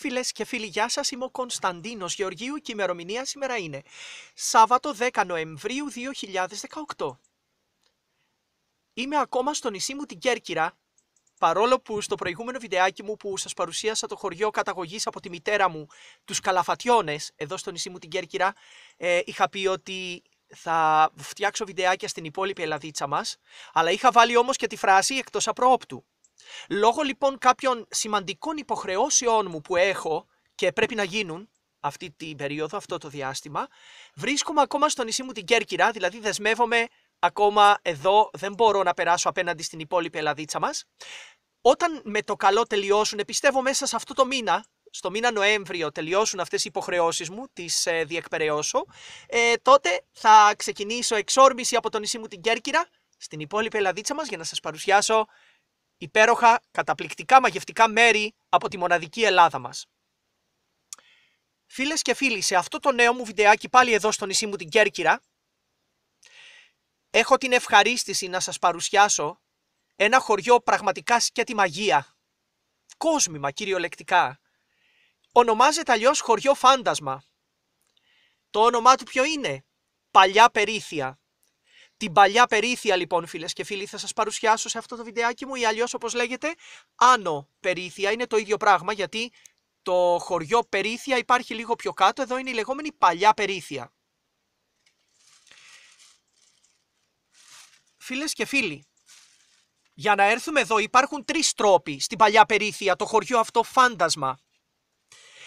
Φίλες και φίλοι, γεια σας. Είμαι ο Κωνσταντίνος Γεωργίου και η ημερομηνία σήμερα είναι Σάββατο 10 Νοεμβρίου 2018. Είμαι ακόμα στο νησί μου την Κέρκυρα, παρόλο που στο προηγούμενο βιντεάκι μου που σας παρουσίασα το χωριό καταγωγής από τη μητέρα μου, τους καλαφατιώνες, εδώ στο νησί μου την Κέρκυρα, ε, είχα πει ότι θα φτιάξω βιντεάκια στην υπόλοιπη Ελλαδίτσα μας, αλλά είχα βάλει όμως και τη φράση εκτός απρόοπτου. Λόγω λοιπόν κάποιων σημαντικών υποχρεώσεών μου που έχω και πρέπει να γίνουν αυτή την περίοδο, αυτό το διάστημα, βρίσκομαι ακόμα στο νησί μου την Κέρκυρα, δηλαδή δεσμεύομαι ακόμα εδώ, δεν μπορώ να περάσω απέναντι στην υπόλοιπη Ελλαδίτσα μας. Όταν με το καλό τελειώσουν, πιστεύω μέσα σε αυτό το μήνα, στο μήνα Νοέμβριο τελειώσουν αυτές οι υποχρεώσεις μου, τις ε, διεκπαιρεώσω, ε, τότε θα ξεκινήσω εξόρμηση από το νησί μου την Κέρκυρα, στην υπόλοιπη Ελλαδίτσα μας για να σας παρουσιάσω υπέροχα, καταπληκτικά, μαγευτικά μέρη από τη μοναδική Ελλάδα μας. Φίλες και φίλοι, σε αυτό το νέο μου βιντεάκι πάλι εδώ στο νησί μου την Κέρκυρα, έχω την ευχαρίστηση να σας παρουσιάσω ένα χωριό πραγματικά σκέτη μαγεία, κόσμημα κυριολεκτικά. Ονομάζεται αλλιώς χωριό φάντασμα. Το όνομά του ποιο είναι? Παλιά Περίθια την παλιά Περίθεια λοιπόν φίλες και φίλοι θα σας παρουσιάσω σε αυτό το βιντεάκι μου ή αλλιώς όπως λέγεται άνω περίθια είναι το ίδιο πράγμα γιατί το χωριό περίθια υπάρχει λίγο πιο κάτω εδώ είναι η αλλιως οπως λεγεται ανω περιθεια ειναι παλιά περιθεια υπαρχει λιγο πιο κατω εδω ειναι η λεγομενη παλια περιθεια φιλες και φίλοι, για να έρθουμε εδώ υπάρχουν τρεις τρόποι στην παλιά Περίθεια, το χωριό αυτό φάντασμα.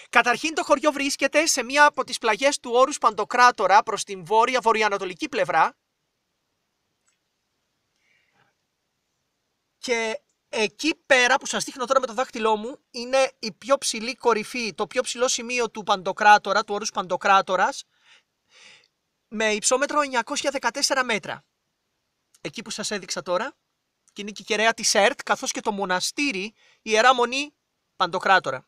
Καταρχήν το χωριό βρίσκεται σε μία από τις πλαγιές του όρους Παντοκράτορα προς την βόρεια-βορειοανατολική πλευρά Και εκεί πέρα που σας δείχνω τώρα με το δάχτυλό μου είναι η πιο ψηλή κορυφή, το πιο ψηλό σημείο του παντοκράτορα, του όρους παντοκράτορας, με υψόμετρο 914 μέτρα. Εκεί που σας έδειξα τώρα, και είναι και η κεραία της ΕΡΤ, καθώς και το μοναστήρι, η ιερά μονή Παντοκράτορα.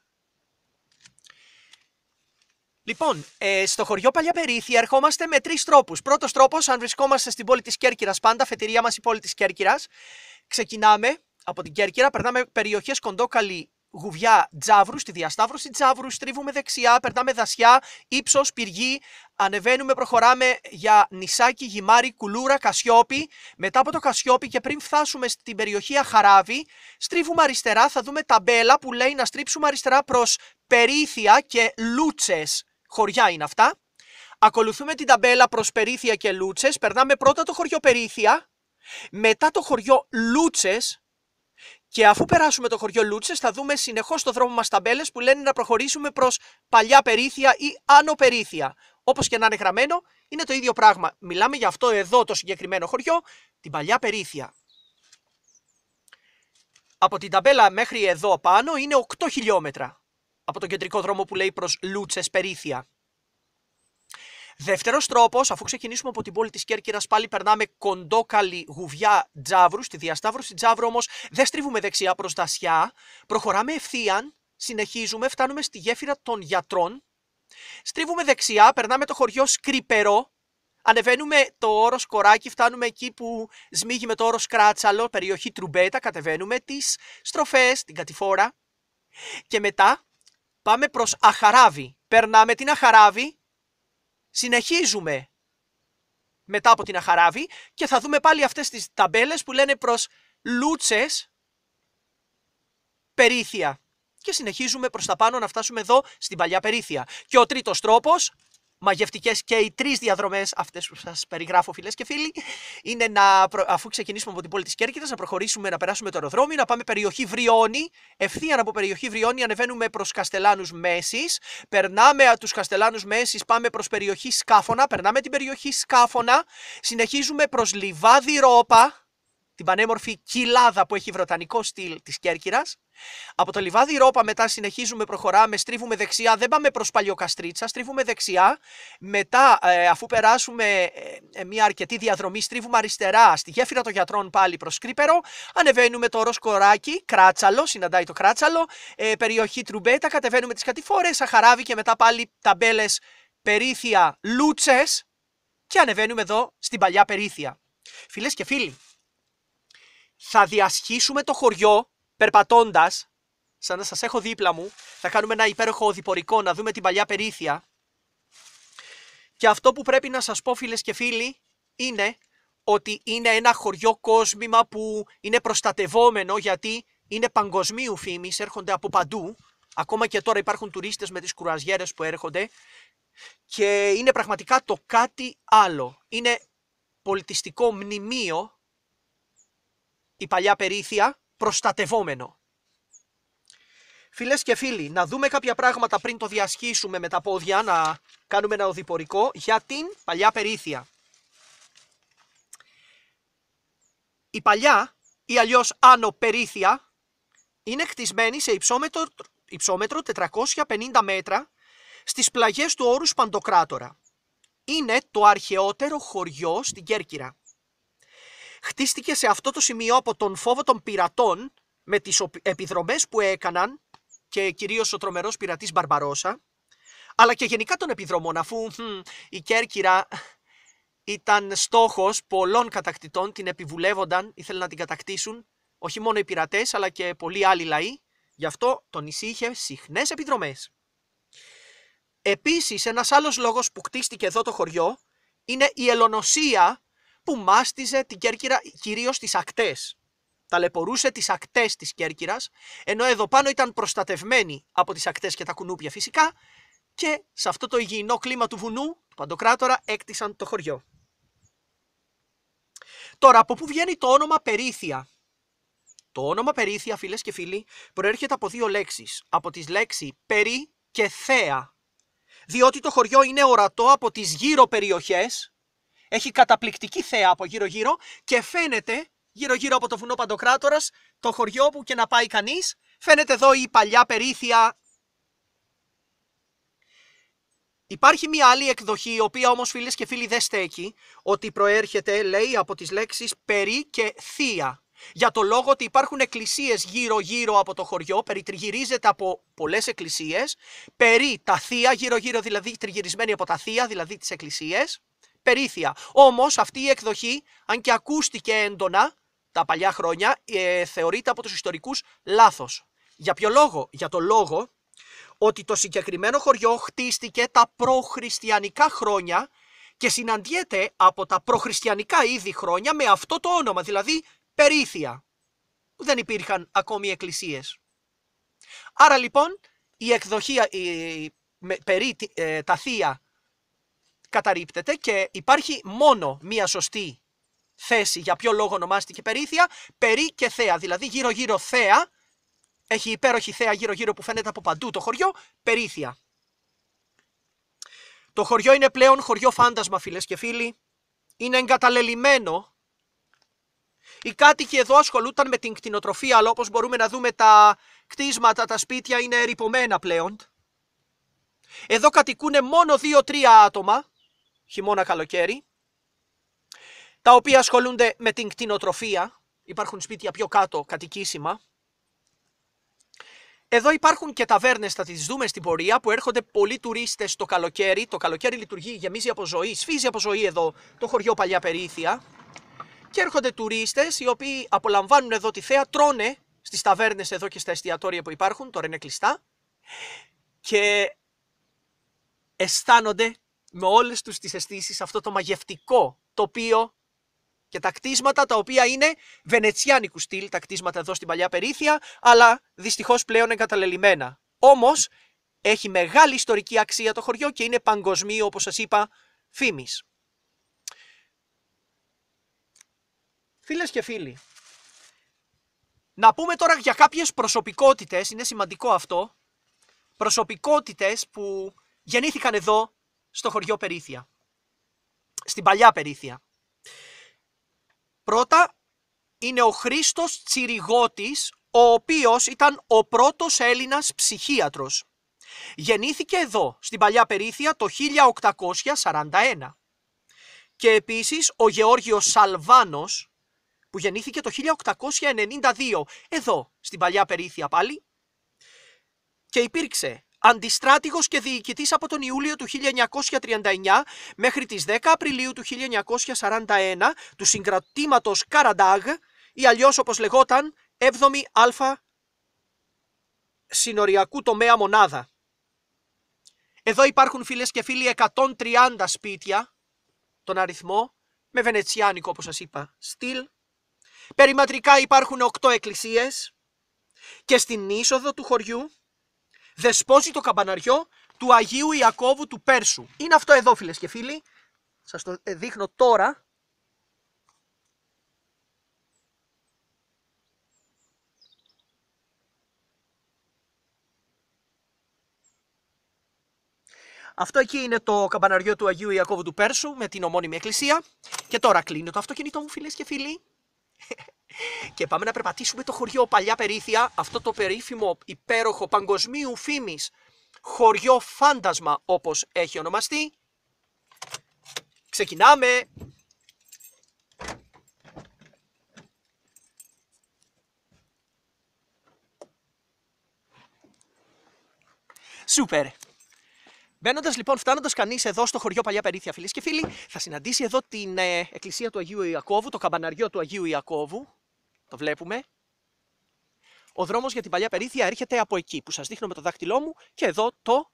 Λοιπόν, ε, στο χωριό Παλιά Περίθια ερχόμαστε με τρεις τρόπους. Πρώτος τρόπος, αν βρισκόμαστε στην πόλη της Κέρκυρας, πάντα φετηρία μας η πόλη της Κέρκυρας. Ξεκινάμε από την Κέρκυρα, περνάμε περιοχές κοντόκαλη γουβιά τζάβρου, στη διασταύρωση τζάβρου, στρίβουμε δεξιά, περνάμε δασιά, ύψος, πυργή, ανεβαίνουμε, προχωράμε για νησάκι, γυμάρι, κουλούρα, κασιόπι. Μετά από το κασιόπι και πριν φτάσουμε στην περιοχή Αχαράβη, στρίβουμε αριστερά, θα δούμε ταμπέλα που λέει να στρίψουμε αριστερά προς περίθια και λούτσες χωριά είναι αυτά. Ακολουθούμε την ταμπέλα προς Περίθια και Λούτσες, περνάμε πρώτα το χωριό Περίθια, μετά το χωριό Λούτσες και αφού περάσουμε το χωριό Λούτσες θα δούμε συνεχώς το δρόμο μας ταμπέλες που λένε να προχωρήσουμε προς Παλιά Περίθια ή Άνω Περίθια. Όπως και να είναι γραμμένο, είναι το ίδιο πράγμα. Μιλάμε για αυτό εδώ το συγκεκριμένο χωριό, την Παλιά Περίθια. Από την ταμπέλα μέχρι εδώ πάνω είναι 8 χιλιόμετρα από τον κεντρικό δρόμο που λέει προς Λούτσες Περίθια. Δεύτερος τρόπος, αφού ξεκινήσουμε από την πόλη της Κέρκυρας, πάλι περνάμε κοντόκαλη γουβιά Τζάβρου, Στη διασταύρωση Τζάβρου όμως δεν στρίβουμε δεξιά προς δασιά. Προχωράμε ευθείαν, συνεχίζουμε, φτάνουμε στη γέφυρα των γιατρών. Στρίβουμε δεξιά, περνάμε το χωριό Σκρυπερό. Ανεβαίνουμε το όρος Κοράκι, φτάνουμε εκεί που σμίγει με το όρος Κράτσαλο, περιοχή Τρουμπέτα. Κατεβαίνουμε τις στροφές, την κατηφόρα. Και μετά Πάμε προς Αχαράβη. Περνάμε την Αχαράβη. Συνεχίζουμε μετά από την Αχαράβη και θα δούμε πάλι αυτές τις ταμπέλες που λένε προς Λούτσες Περίθεια Και συνεχίζουμε προς τα πάνω να φτάσουμε εδώ στην Παλιά Περίθεια. Και ο τρίτος τρόπος μαγευτικές και οι τρεις διαδρομές, αυτές που σας περιγράφω, φίλες και φίλοι, είναι να, αφού ξεκινήσουμε από την πόλη της Κέρκυρα, να προχωρήσουμε να περάσουμε το αεροδρόμιο, να πάμε περιοχή Βριώνη. Ευθείαν από περιοχή Βριώνη ανεβαίνουμε προς Καστελάνους Μέσης, περνάμε τους Καστελάνους Μέσης, πάμε προς περιοχή Σκάφωνα, περνάμε την περιοχή Σκάφωνα, συνεχίζουμε προς Λιβάδι Ρόπα, την πανέμορφη κοιλάδα που έχει βρωτανικό στυλ της Κέρκυρας. Από το λιβάδι Ρόπα μετά συνεχίζουμε, προχωράμε, στρίβουμε δεξιά, δεν πάμε προς παλιοκαστρίτσα, στρίβουμε δεξιά. Μετά, ε, αφού περάσουμε ε, ε, μια αρκετή διαδρομή, στρίβουμε αριστερά στη γέφυρα των γιατρών πάλι προς Κρύπερο. Ανεβαίνουμε το Ροσκοράκι, Κράτσαλο, συναντάει το Κράτσαλο, περιοχή Τρουμπέτα, κατεβαίνουμε τις κατηφόρες, σαχαράβι και μετά πάλι ταμπέλες περίθια Λούτσες. Και ανεβαίνουμε εδώ στην παλιά περίθια. Φίλες και φίλοι, θα διασχίσουμε το χωριό περπατώντας, σαν να σας έχω δίπλα μου. Θα κάνουμε ένα υπέροχο οδηπορικό, να δούμε την παλιά περίθεια. Και αυτό που πρέπει να σας πω φίλες και φίλοι είναι ότι είναι ένα χωριό κόσμημα που είναι προστατευόμενο γιατί είναι παγκοσμίου φήμης, έρχονται από παντού. Ακόμα και τώρα υπάρχουν τουρίστες με τις κουραζιέρες που έρχονται και είναι πραγματικά το κάτι άλλο. Είναι πολιτιστικό μνημείο η παλιά περίθεια προστατευόμενο. Φίλες και φίλοι, να δούμε κάποια πράγματα πριν το διασχίσουμε με τα πόδια, να κάνουμε ένα οδηπορικό για την παλιά περίθεια. Η παλιά ή αλλιώς άνω περίθεια είναι χτισμένη σε υψόμετρο, υψόμετρο 450 μέτρα στις πλαγιές του όρους Παντοκράτορα. Είναι το αρχαιότερο χωριό στην Κέρκυρα χτίστηκε σε αυτό το σημείο από τον φόβο των πειρατών με τις επιδρομές που έκαναν και κυρίως ο τρομερός πειρατής Μπαρμπαρόσα, αλλά και γενικά των επιδρομών, αφού η Κέρκυρα ήταν στόχος πολλών κατακτητών, την επιβουλεύονταν, ήθελαν να την κατακτήσουν, όχι μόνο οι πειρατές, αλλά και πολλοί άλλοι λαοί, γι' αυτό το νησί είχε συχνές επιδρομές. Επίσης, ένας άλλος λόγος που κτίστηκε εδώ το χωριό είναι η ελονοσία που μάστιζε την Κέρκυρα κυρίως στις ακτές. Ταλαιπωρούσε τις ακτές της Κέρκυρας, ενώ εδώ πάνω ήταν προστατευμένη από τις ακτές και τα κουνούπια φυσικά και σε αυτό το υγιεινό κλίμα του βουνού, του Παντοκράτορα, έκτισαν το χωριό. Τώρα, από πού βγαίνει το όνομα Περίθια. Το όνομα Περίθια, φίλες και φίλοι, προέρχεται από δύο λέξεις. Από τις λέξεις περί και θέα. Διότι το χωριό είναι ορατό από τις γύρω περιοχές έχει καταπληκτική θέα από γύρω-γύρω και φαίνεται γύρω-γύρω από το βουνό Παντοκράτορας, το χωριό που και να πάει κανείς. Φαίνεται εδώ η παλιά περίθεια. Υπάρχει μια άλλη εκδοχή, η οποία όμως φίλες και φίλοι δεν στέκει, ότι προέρχεται, λέει, από τις λέξεις περί και θεία. Για το λόγο ότι υπάρχουν εκκλησίες γύρω-γύρω από το χωριό, περιτριγυρίζεται από πολλές εκκλησίες, περί τα θεία, γύρω-γύρω δηλαδή τριγυρισμένη από τα θεία, δηλαδή τις εκκλησίες, Περίθεια. Όμως αυτή η εκδοχή, αν και ακούστηκε έντονα τα παλιά χρόνια, ε, θεωρείται από τους ιστορικούς λάθος. Για ποιο λόγο, για το λόγο ότι το συγκεκριμένο χωριό χτίστηκε τα προχριστιανικά χρόνια και συναντιέται από τα προχριστιανικά ήδη χρόνια με αυτό το όνομα, δηλαδή περίθεια. δεν υπήρχαν ακόμη εκκλησίες. Άρα λοιπόν η εκδοχή η, με, ε, τα θεία καταρρύπτεται και υπάρχει μόνο μία σωστή θέση για ποιο λόγο ονομάστηκε Περίθεια, περί και θέα. Δηλαδή γύρω-γύρω θέα, έχει υπέροχη θέα γύρω-γύρω που φαίνεται από παντού το χωριό, Περίθεια. Το χωριό είναι πλέον χωριό φάντασμα φίλες και φίλοι. Είναι εγκαταλελειμμένο. Οι κάτοικοι εδώ ασχολούνταν με την κτηνοτροφία, αλλά όπως μπορούμε να δούμε τα κτίσματα, τα σπίτια ερυπωμένα ρηπομένα πλέον. Εδώ κατοικούν μόνο 2-3 άτομα χειμώνα-καλοκαίρι, τα οποία ασχολούνται με την κτηνοτροφία, υπάρχουν σπίτια πιο κάτω, κατοικήσιμα. Εδώ υπάρχουν και ταβέρνες, θα τις δούμε στην πορεία, που έρχονται πολλοί τουρίστες το καλοκαίρι. Το καλοκαίρι λειτουργεί, γεμίζει από ζωή, σφίζει από ζωή εδώ το χωριό Παλιά Περίθεια Και έρχονται τουρίστες οι οποίοι απολαμβάνουν εδώ τη θέα, τρώνε στις ταβέρνες εδώ και στα εστιατόρια που υπάρχουν, τώρα είναι κλειστά, και αισθάνονται με όλες τους τις αισθήσεις αυτό το μαγευτικό τοπίο και τα κτίσματα τα οποία είναι βενετσιάνικου στυλ, τα κτίσματα εδώ στην παλιά περίθεια, αλλά δυστυχώς πλέον εγκαταλελειμμένα. Όμως έχει μεγάλη ιστορική αξία το χωριό και είναι παγκοσμίου, όπως σας είπα, φήμης. Φίλες και φίλοι, να πούμε τώρα για κάποιες προσωπικότητες, είναι σημαντικό αυτό, προσωπικότητες που γεννήθηκαν εδώ στο χωριό Περίθια. Στην παλιά Περίθια. Πρώτα είναι ο Χρήστος Τσιριγότης, ο οποίος ήταν ο πρώτος Έλληνας ψυχίατρος. Γεννήθηκε εδώ, στην παλιά Περίθια, το 1841. Και επίσης ο Γεώργιος Σαλβάνος, που γεννήθηκε το 1892, εδώ, στην παλιά Περίθια πάλι, και υπήρξε αντιστράτηγος και διοικητής από τον Ιούλιο του 1939 μέχρι τις 10 Απριλίου του 1941 του συγκρατήματος Καραντάγ ή αλλιώς όπως λεγόταν 7η Α συνοριακού τομέα μονάδα. Εδώ υπάρχουν φίλες και φίλοι 130 σπίτια, τον αριθμό, με βενετσιάνικο όπως σας είπα, στυλ. Περιματρικά υπάρχουν 8 εκκλησίες και στην είσοδο του χωριού Δεσπόζει το καμπαναριό του Αγίου Ιακώβου του Πέρσου. Είναι αυτό εδώ φίλες και φίλοι. Σας το ε, δείχνω τώρα. Αυτό εκεί είναι το καμπαναριό του Αγίου Ιακώβου του Πέρσου με την ομώνυμη εκκλησία. Και τώρα κλείνω το αυτοκίνητό μου φίλες και φίλοι και πάμε να περπατήσουμε το χωριό Παλιά Περίθια, αυτό το περίφημο υπέροχο παγκοσμίου φήμης χωριό φάντασμα όπως έχει ονομαστεί. Ξεκινάμε! Σούπερ! Μπαίνοντας λοιπόν, φτάνοντας κανείς εδώ στο χωριό Παλιά Περίθια, φίλες και φίλοι, θα συναντήσει εδώ την ε, εκκλησία του Αγίου Ιακώβου, το καμπαναριό του Αγίου Ιακώβου, το βλέπουμε. Ο δρόμος για την παλιά περίθεια έρχεται από εκεί που σας δείχνω με το δάχτυλό μου και εδώ το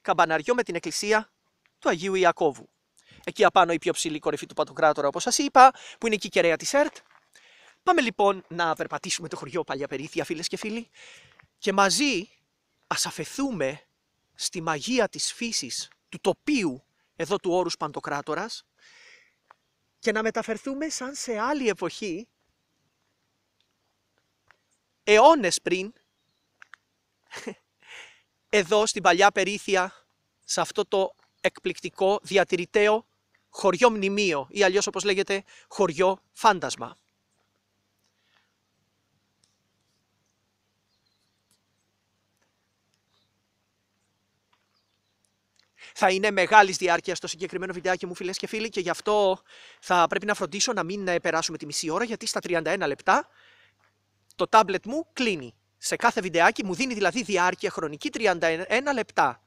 καμπαναριό με την εκκλησία του Αγίου Ιακώβου. Εκεί απάνω η πιο ψηλή κορυφή του Παντοκράτορα, όπως σας είπα, που είναι εκεί η κεραία της ΕΡΤ. Πάμε λοιπόν να περπατήσουμε το χωριό Παλιά Περίθια, φίλες και φίλοι, και μαζί ας αφαιθούμε στη μαγεία της φύσης, του τοπίου εδώ του όρους Παντοκράτορας και να μεταφερθούμε σαν σε άλλη εποχή αιώνες πριν, εδώ στην παλιά περίθεια, σε αυτό το εκπληκτικό διατηρηταίο χωριό μνημείο ή αλλιώς όπως λέγεται χωριό φάντασμα. θα είναι μεγάλης διάρκειας στο συγκεκριμένο βιντεάκι μου, φίλες και φίλοι, και γι' αυτό θα πρέπει να φροντίσω να μην περάσουμε τη μισή ώρα, γιατί στα 31 λεπτά το tablet μου κλείνει. Σε κάθε βιντεάκι μου δίνει δηλαδή διάρκεια χρονική 31 λεπτά.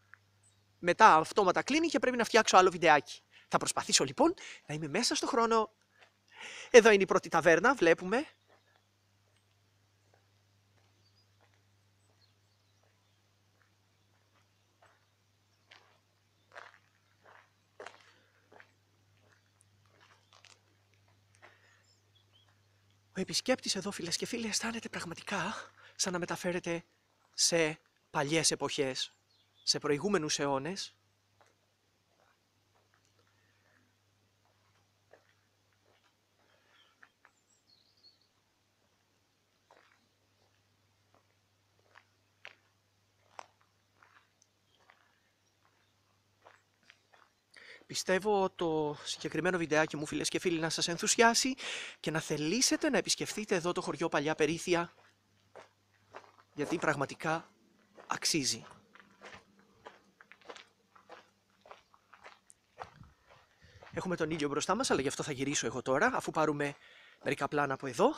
Μετά αυτόματα κλείνει και πρέπει να φτιάξω άλλο βιντεάκι. Θα προσπαθήσω λοιπόν να είμαι μέσα στο χρόνο. Εδώ είναι η πρώτη ταβέρνα, βλέπουμε. επισκέπτης εδώ φίλες και φίλοι αισθάνεται πραγματικά σαν να μεταφέρεται σε παλιές εποχές, σε προηγούμενους αιώνες. Πιστεύω το συγκεκριμένο βιντεάκι μου φίλες και φίλοι να σας ενθουσιάσει και να θελήσετε να επισκεφτείτε εδώ το χωριό Παλιά Περίθια γιατί πραγματικά αξίζει. Έχουμε τον ήλιο μπροστά μας, αλλά γι' αυτό θα γυρίσω εγώ τώρα, αφού πάρουμε μερικά πλάνα από εδώ.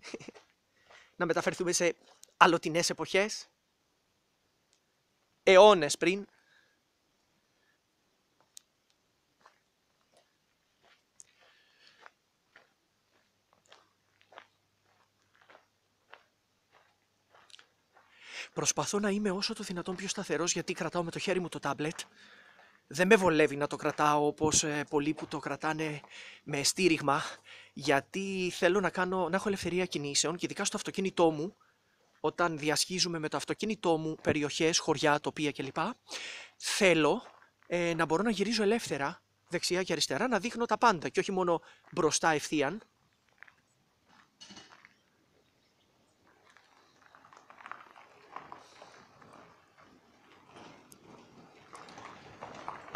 να μεταφερθούμε σε αλλοτινές εποχές, αιώνες πριν, Προσπαθώ να είμαι όσο το δυνατόν πιο σταθερός γιατί κρατάω με το χέρι μου το τάμπλετ. Δεν με βολεύει να το κρατάω όπως ε, πολλοί που το κρατάνε με στήριγμα γιατί θέλω να, κάνω, να έχω ελευθερία κινήσεων και ειδικά στο αυτοκίνητό μου όταν διασχίζουμε με το αυτοκίνητό μου περιοχές, χωριά, τοπία κλπ. Θέλω ε, να μπορώ να γυρίζω ελεύθερα δεξιά και αριστερά, να δείχνω τα πάντα και όχι μόνο μπροστά ευθείαν,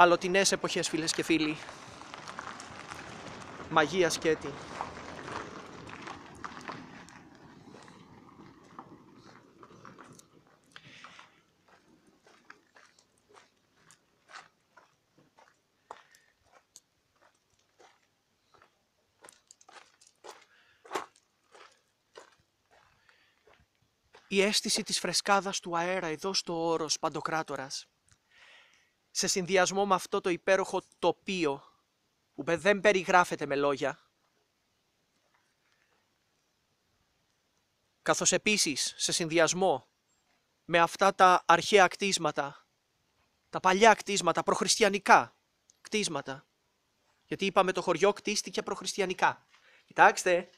αλλοτινές εποχές φίλες και φίλοι. Μαγεία σκέτη. η αίσθηση της φρεσκάδας του αέρα εδώ στο όρος Παντοκράτορας σε συνδυασμό με αυτό το υπέροχο τοπίο που δεν περιγράφεται με λόγια, καθώς επίσης σε συνδυασμό με αυτά τα αρχαία κτίσματα, τα παλιά κτίσματα, προχριστιανικά κτίσματα, γιατί είπαμε το χωριό κτίστηκε προχριστιανικά. Κοιτάξτε,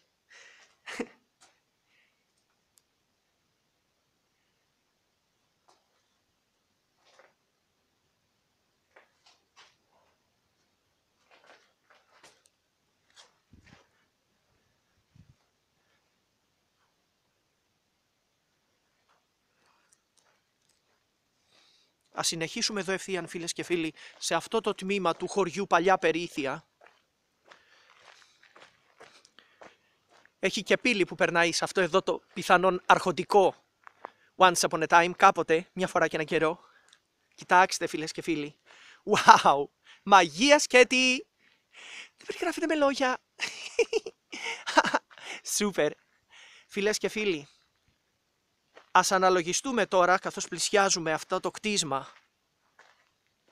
Ας συνεχίσουμε εδώ ευθείαν φίλες και φίλοι σε αυτό το τμήμα του χωριού Παλιά Περίθια. Έχει και πύλη που περνάει σε αυτό εδώ το πιθανόν αρχοντικό once upon a time, κάποτε, μια φορά και ένα καιρό. Κοιτάξτε φίλες και φίλοι. Wow! Μαγείας σκέτη! Δεν περιγράφεται με λόγια. Σούπερ. Φίλες και φίλοι, Ας αναλογιστούμε τώρα, καθώς πλησιάζουμε αυτό το κτίσμα,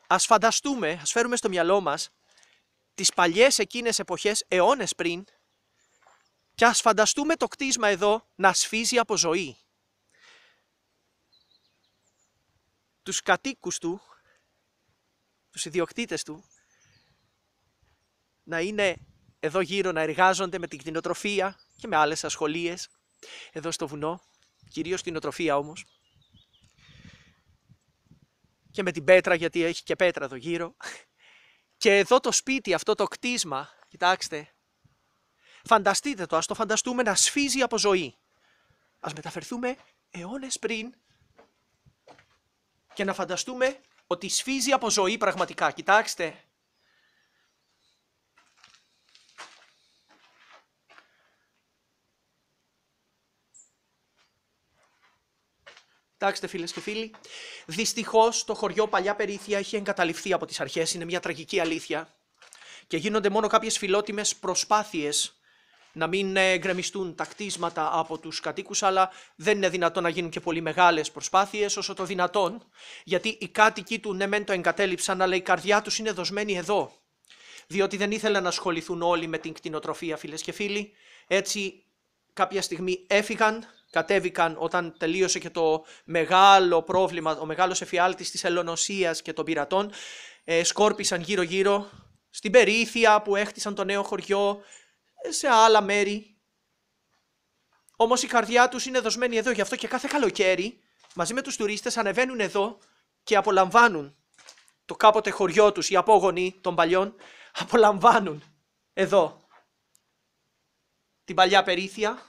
ας φανταστούμε, ας φέρουμε στο μυαλό μας, τις παλιές εκείνες εποχές, αιώνες πριν, και ας φανταστούμε το κτίσμα εδώ να σφίζει από ζωή. Τους κατοίκους του, τους ιδιοκτήτες του, να είναι εδώ γύρω να εργάζονται με την κτηνοτροφία και με άλλες ασχολίες εδώ στο βουνό κυρίως την οτροφία όμως. Και με την πέτρα, γιατί έχει και πέτρα εδώ γύρω. Και εδώ το σπίτι, αυτό το κτίσμα, κοιτάξτε, φανταστείτε το, ας το φανταστούμε να σφίζει από ζωή. Ας μεταφερθούμε αιώνες πριν και να φανταστούμε ότι σφίζει από ζωή πραγματικά. Κοιτάξτε, Κοιτάξτε, φίλες και φίλοι, δυστυχώς το χωριό Παλιά Περίθια έχει εγκαταληφθεί από τις αρχές. Είναι μια τραγική αλήθεια. Και γίνονται μόνο κάποιες φιλότιμες προσπάθειες να μην ε, γκρεμιστούν τα κτίσματα από τους κατοίκους, αλλά δεν είναι δυνατόν να γίνουν και πολύ μεγάλες προσπάθειες όσο το δυνατόν. Γιατί οι κάτοικοι του ναι, μεν το εγκατέλειψαν, αλλά η καρδιά τους είναι δοσμένη εδώ. Διότι δεν ήθελαν να ασχοληθούν όλοι με την κτηνοτροφία, φίλες και φίλοι. Έτσι, κάποια στιγμή έφυγαν κατέβηκαν όταν τελείωσε και το μεγάλο πρόβλημα, ο μεγάλος εφιάλτης της ελονοσίας και των πειρατών, ε, σκόρπισαν γύρω-γύρω στην Περίθεια που έχτισαν το νέο χωριό, ε, σε άλλα μέρη. Όμως η καρδιά τους είναι δοσμένη εδώ, γι' αυτό και κάθε καλοκαίρι μαζί με τους τουρίστες ανεβαίνουν εδώ και απολαμβάνουν το κάποτε χωριό τους, οι απόγονοι των παλιών, απολαμβάνουν εδώ την παλιά Περίθια,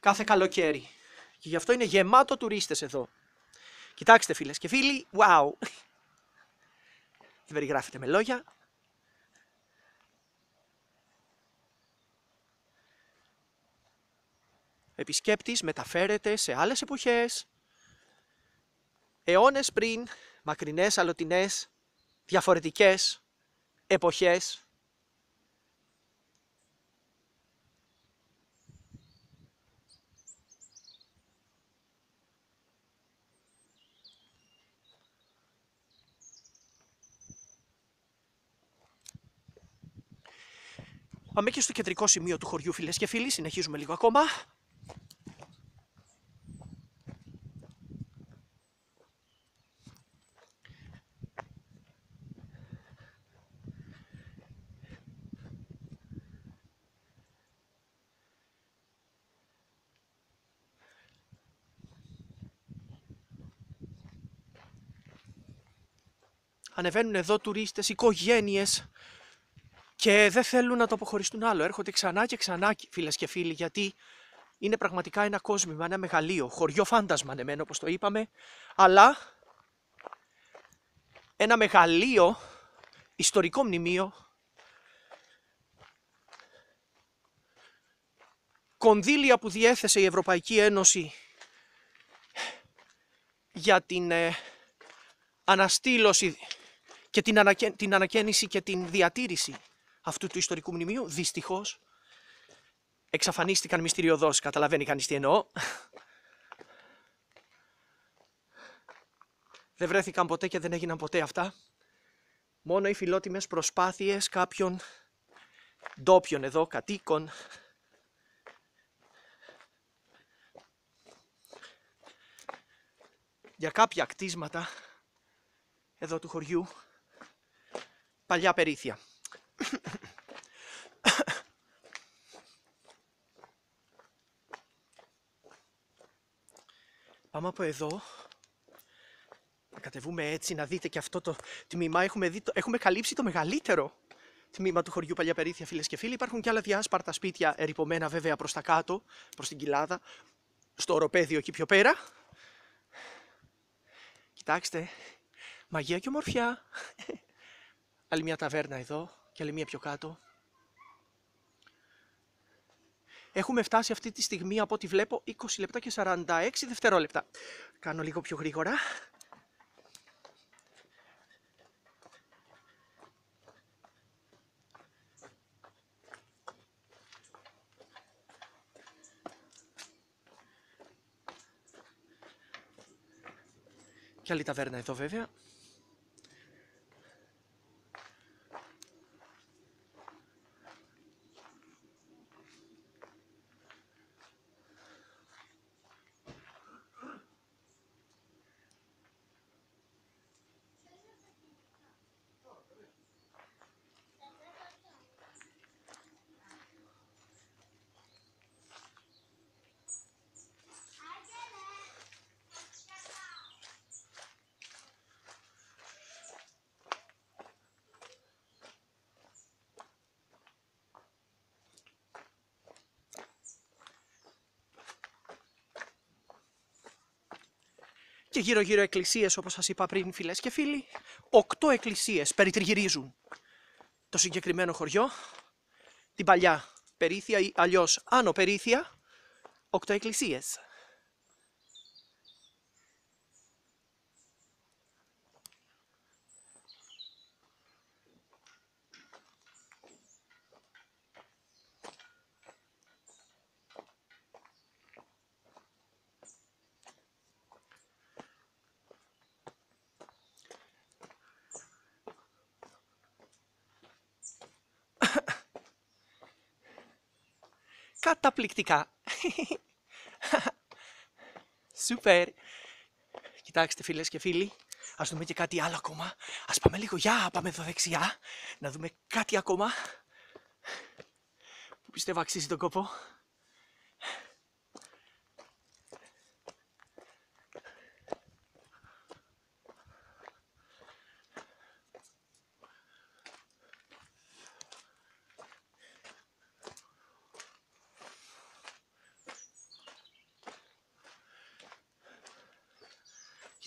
κάθε καλοκαίρι. Και γι' αυτό είναι γεμάτο τουρίστες εδώ. Κοιτάξτε φίλες και φίλοι, wow! Δεν περιγράφεται με λόγια. Επισκέπτης μεταφέρεται σε άλλες εποχές, αιώνες πριν, μακρινές, αλωτινές, διαφορετικές εποχές Πάμε και στο κεντρικό σημείο του χωριού φίλες και φίλοι, συνεχίζουμε λίγο ακόμα. Ανεβαίνουν εδώ τουρίστες, οικογένειες, και δεν θέλουν να το αποχωριστούν άλλο. Έρχονται ξανά και ξανά, φίλες και φίλοι, γιατί είναι πραγματικά ένα κόσμημα, ένα μεγαλείο, χωριό φάντασμα ανεμένο ναι, όπως το είπαμε, αλλά ένα μεγαλείο, ιστορικό μνημείο, κονδύλια που διέθεσε η Ευρωπαϊκή Ένωση για την ε, αναστήλωση και την, ανακαι... την ανακαίνιση και την διατήρηση αυτού του ιστορικού μνημείου, δυστυχώς εξαφανίστηκαν μυστηριωδώς, καταλαβαίνει κανείς τι εννοώ. Δεν βρέθηκαν ποτέ και δεν έγιναν ποτέ αυτά. Μόνο οι φιλότιμες προσπάθειες κάποιων ντόπιων εδώ κατοίκων για κάποια κτίσματα εδώ του χωριού παλιά περίθια. Πάμε από εδώ. Να κατεβούμε έτσι, να δείτε και αυτό το τμήμα. Έχουμε, έχουμε καλύψει το μεγαλύτερο τμήμα του χωριού Παλιά Περίθια, φίλες και φίλοι. Υπάρχουν και άλλα διάσπαρτα σπίτια ερυπωμένα βέβαια προς τα κάτω, προς την κοιλάδα, στο οροπέδιο εκεί πιο πέρα. Κοιτάξτε, μαγεία και ομορφιά. Άλλη μια ταβέρνα εδώ και άλλη μία πιο κάτω. Έχουμε φτάσει αυτή τη στιγμή από ό,τι βλέπω 20 λεπτά και 46 δευτερόλεπτα. Κάνω λίγο πιο γρήγορα. Και άλλη ταβέρνα εδώ βέβαια. και γύρω-γύρω εκκλησίες όπως σας είπα πριν φίλες και φίλοι. Οκτώ εκκλησίες περιτριγυρίζουν το συγκεκριμένο χωριό, την παλιά Περίθια ή αλλιώς Άνω Περίθια, οκτώ εκκλησίες. καταπληκτικά. Σούπερ. Κοιτάξτε φίλες και φίλοι, ας δούμε και κάτι άλλο ακόμα. Ας πάμε λίγο για, πάμε εδώ δεξιά, να δούμε κάτι ακόμα που πιστεύω αξίζει τον κόπο.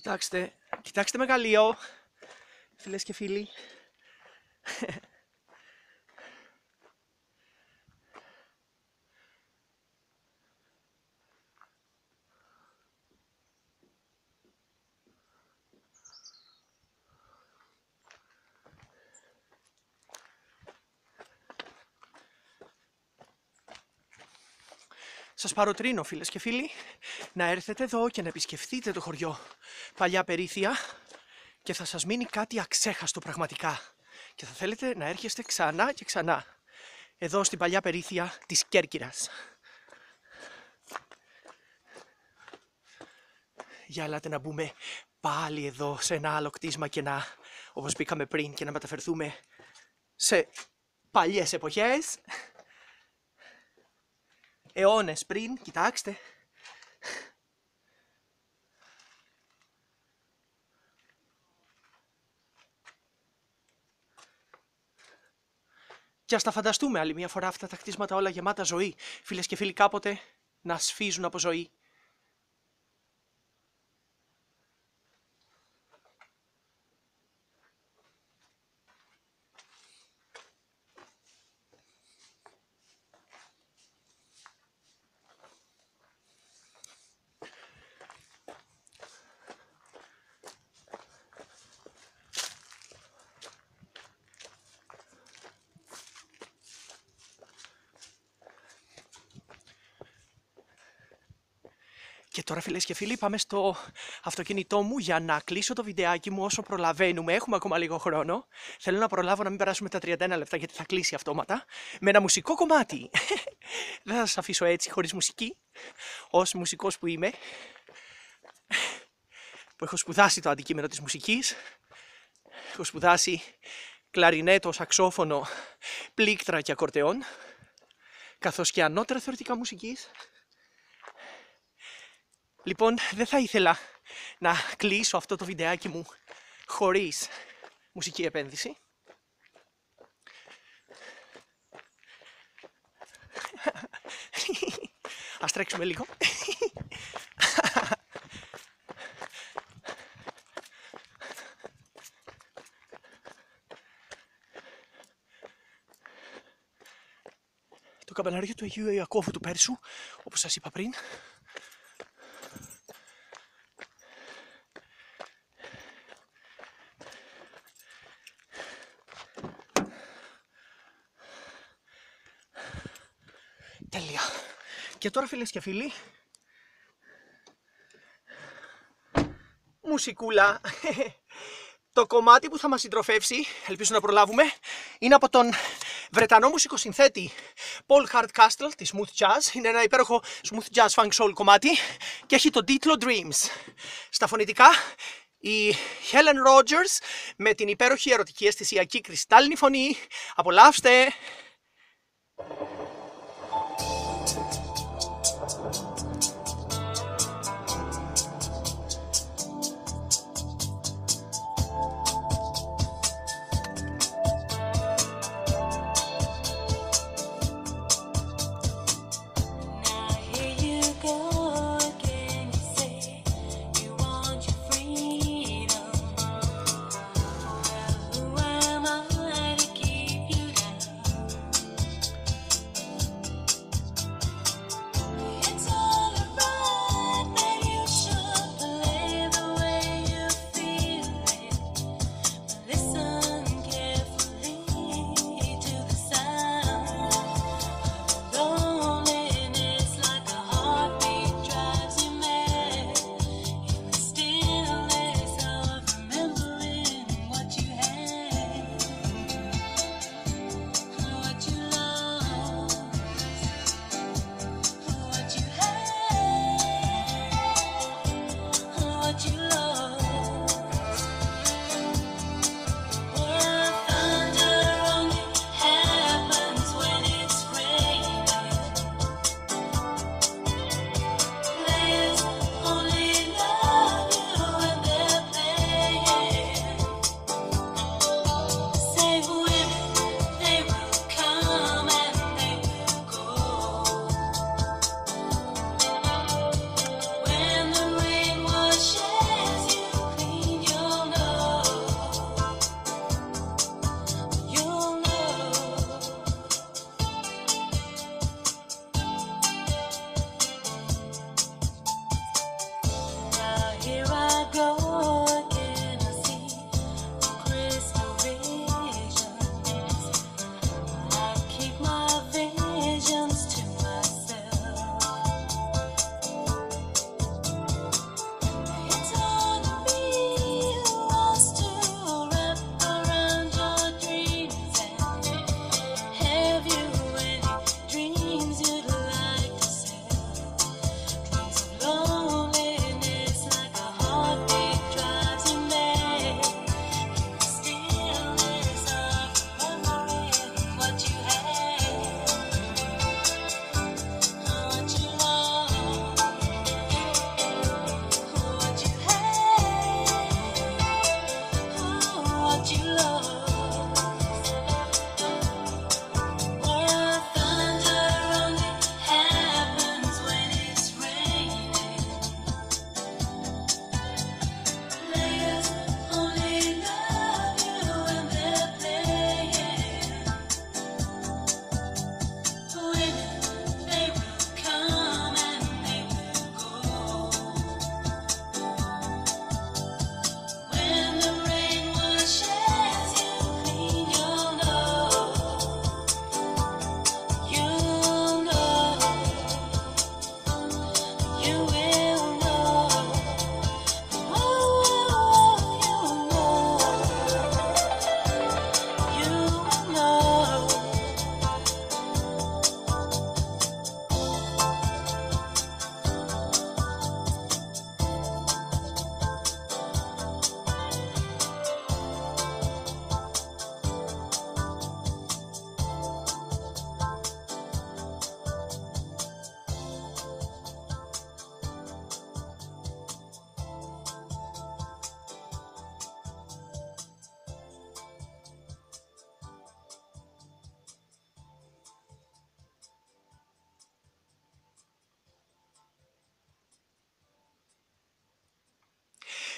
Κοιτάξτε, κοιτάξτε μεγαλείο, φίλες και φίλοι. Σας παροτρύνω φίλες και φίλοι να έρθετε εδώ και να επισκεφτείτε το χωριό Παλιά Περίθια και θα σας μείνει κάτι αξέχαστο πραγματικά και θα θέλετε να έρχεστε ξανά και ξανά εδώ στην Παλιά Περίθια της Κέρκυρας. Για ελάτε να μπούμε πάλι εδώ σε ένα άλλο κτίσμα και να, όπως μπήκαμε πριν, και να μεταφερθούμε σε παλιές εποχές αιώνες πριν, κοιτάξτε. Και ας τα φανταστούμε άλλη μια φορά αυτά τα χτίσματα όλα γεμάτα ζωή, φίλες και φίλοι κάποτε να σφίζουν από ζωή Και τώρα φίλες και φίλοι πάμε στο αυτοκίνητό μου για να κλείσω το βιντεάκι μου όσο προλαβαίνουμε. Έχουμε ακόμα λίγο χρόνο. Θέλω να προλάβω να μην περάσουμε τα 31 λεπτά γιατί θα κλείσει αυτόματα. Με ένα μουσικό κομμάτι. Δεν θα σας αφήσω έτσι χωρίς μουσική. Ως μουσικός που είμαι. Που έχω σπουδάσει το αντικείμενο της μουσικής. Έχω σπουδάσει κλαρινέτο, σαξόφωνο, πλήκτρα και ακορτεόν. Καθώς και ανώτερα θεωρητικά μουσικής Λοιπόν, δεν θα ήθελα να κλείσω αυτό το βιντεάκι μου χωρίς μουσική επένδυση. Ας τρέξουμε λίγο. Το καμπανάριο του Αγίου Ιακώβου του Πέρσου, όπως σας είπα πριν, Και τώρα φίλες και φίλοι, μουσικούλα, το κομμάτι που θα μας συντροφεύσει, ελπίζω να προλάβουμε, είναι από τον Βρετανό μουσικοσυνθέτη Paul Hardcastle της Smooth Jazz. Είναι ένα υπέροχο Smooth Jazz Funk Soul κομμάτι και έχει τον τίτλο Dreams. Στα φωνητικά η Helen Rogers με την υπέροχη ερωτική αισθησιακή κρυστάλλινη φωνή. Απολαύστε!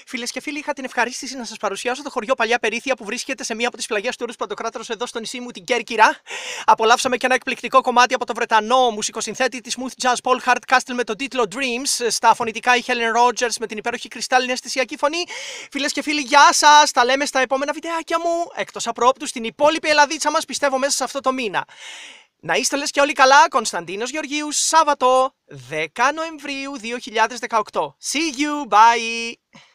Φίλες και φίλοι, είχα την ευχαρίστηση να σας παρουσιάσω το χωριό Παλιά Περίθια που βρίσκεται σε μία από τις πλαγιέ του Ρου Παντοκράτερο εδώ στο νησί μου, την Κέρκυρα. Απολαύσαμε και ένα εκπληκτικό κομμάτι από τον Βρετανό μουσικοσυνθέτη της Smooth Jazz Paul Hardcastle Castle με τον τίτλο Dreams. Στα φωνητικά η Helen Rogers με την υπέροχη κρυστάλλινη αισθησιακή φωνή. Φίλες και φίλοι, γεια σας! Τα λέμε στα επόμενα βιντεάκια μου. Εκτός απρόπτου στην υπόλοιπη Ελλαδίτσα μας πιστεύω μέσα σε αυτό το μήνα. Να είστε λες και όλοι καλά, Κωνσταντίνος Γεωργίους, Σάββατο 10 Νοεμβρίου 2018. See you, bye!